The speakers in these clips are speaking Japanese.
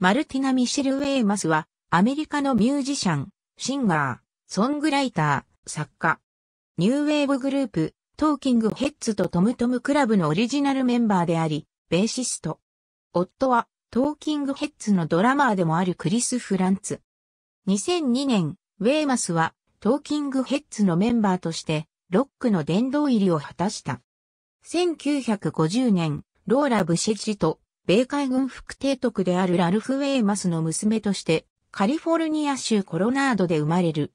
マルティナ・ミシェル・ウェイマスは、アメリカのミュージシャン、シンガー、ソングライター、作家。ニューウェーブグループ、トーキングヘッズとトムトムクラブのオリジナルメンバーであり、ベーシスト。夫は、トーキングヘッズのドラマーでもあるクリス・フランツ。2002年、ウェイマスは、トーキングヘッズのメンバーとして、ロックの殿堂入りを果たした。1950年、ローラ・ブシェジと米海軍副提督であるラルフ・ウェイマスの娘として、カリフォルニア州コロナードで生まれる。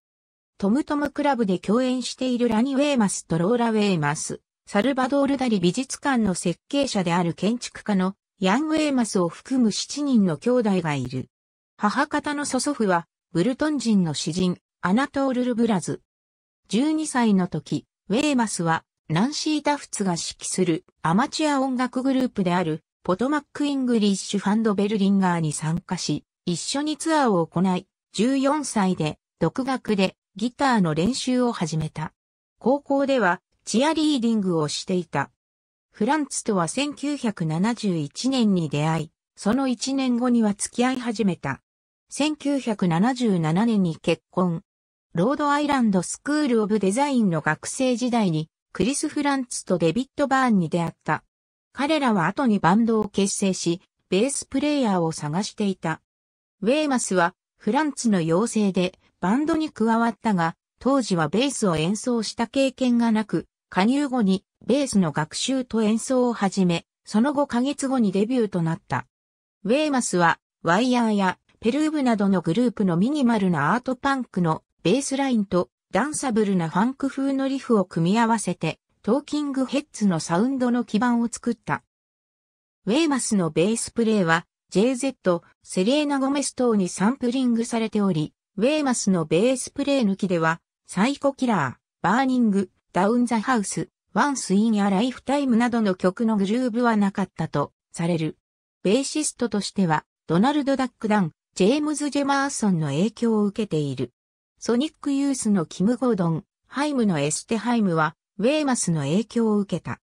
トムトムクラブで共演しているラニ・ウェイマスとローラ・ウェイマス、サルバドールダリ美術館の設計者である建築家のヤン・ウェイマスを含む7人の兄弟がいる。母方の祖祖父は、ブルトン人の詩人、アナトール・ルブラズ。12歳の時、ウェイマスは、ナンシー・ダフツが指揮するアマチュア音楽グループであるポトマック・イングリッシュ・ファンド・ベルリンガーに参加し、一緒にツアーを行い、14歳で独学でギターの練習を始めた。高校ではチアリーディングをしていた。フランツとは1971年に出会い、その1年後には付き合い始めた。1977年に結婚。ロードアイランドスクールオブデザインの学生時代にクリス・フランツとデビッド・バーンに出会った。彼らは後にバンドを結成し、ベースプレイヤーを探していた。ウェーマスはフランツの要請でバンドに加わったが、当時はベースを演奏した経験がなく、加入後にベースの学習と演奏を始め、その5ヶ月後にデビューとなった。ウェーマスはワイヤーやペルーブなどのグループのミニマルなアートパンクのベースラインとダンサブルなファンク風のリフを組み合わせてトーキングヘッズのサウンドの基盤を作った。ウェイマスのベースプレイは JZ、セレーナ・ゴメス等にサンプリングされており、ウェイマスのベースプレイ抜きでは、サイコキラー、バーニング、ダウン・ザ・ハウス、ワンスインア・ライフタイムなどの曲のグルーブはなかったとされる。ベーシストとしては、ドナルド・ダック・ダン、ジェームズ・ジェマーソンの影響を受けている。ソニック・ユースのキム・ゴードン、ハイムのエステ・ハイムは、ウェーマスの影響を受けた。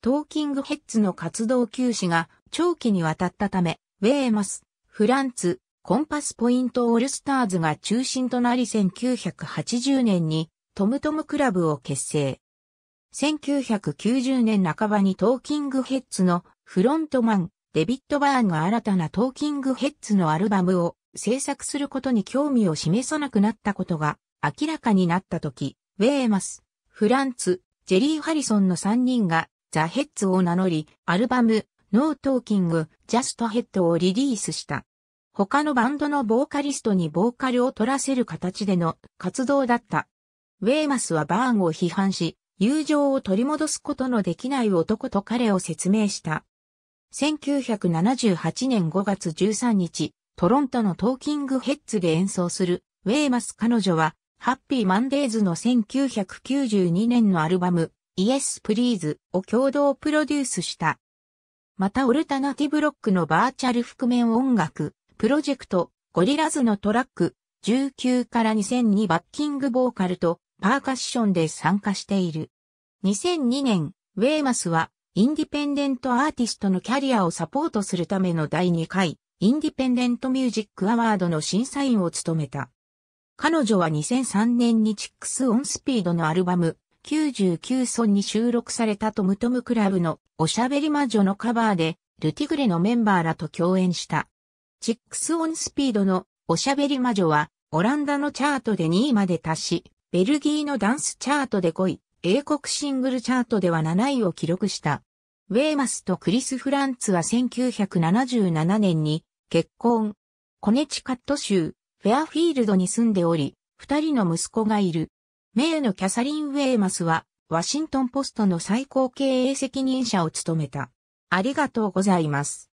トーキングヘッズの活動休止が長期にわたったため、ウェーマス、フランツ、コンパスポイントオールスターズが中心となり1980年にトムトムクラブを結成。1990年半ばにトーキングヘッズのフロントマン、デビッド・バーンが新たなトーキングヘッズのアルバムを制作することに興味を示さなくなったことが明らかになった時、ウェーマス、フランツ、ジェリー・ハリソンの3人がザ・ヘッズを名乗り、アルバム、ノートーキング、ジャストヘッドをリリースした。他のバンドのボーカリストにボーカルを取らせる形での活動だった。ウェーマスはバーンを批判し、友情を取り戻すことのできない男と彼を説明した。1978年5月13日、トロントのトーキングヘッズで演奏するウェーマス彼女はハッピーマンデーズの1992年のアルバム、イエスプリーズを共同プロデュースした。またオルタナティブロックのバーチャル覆面音楽、プロジェクト、ゴリラズのトラック、19から2 0 0 2にバッキングボーカルとパーカッションで参加している。2002年、ウェーマスはインディペンデントアーティストのキャリアをサポートするための第2回インディペンデントミュージックアワードの審査員を務めた。彼女は2003年にチックス・オン・スピードのアルバム、99ソンに収録されたトムトムクラブのおしゃべり魔女のカバーで、ルティグレのメンバーらと共演した。チックス・オン・スピードのおしゃべり魔女は、オランダのチャートで2位まで達し、ベルギーのダンスチャートで5位、英国シングルチャートでは7位を記録した。ウェーマスとクリス・フランツは1977年に結婚。コネチカット州フェアフィールドに住んでおり、二人の息子がいる。名のキャサリン・ウェイマスは、ワシントンポストの最高経営責任者を務めた。ありがとうございます。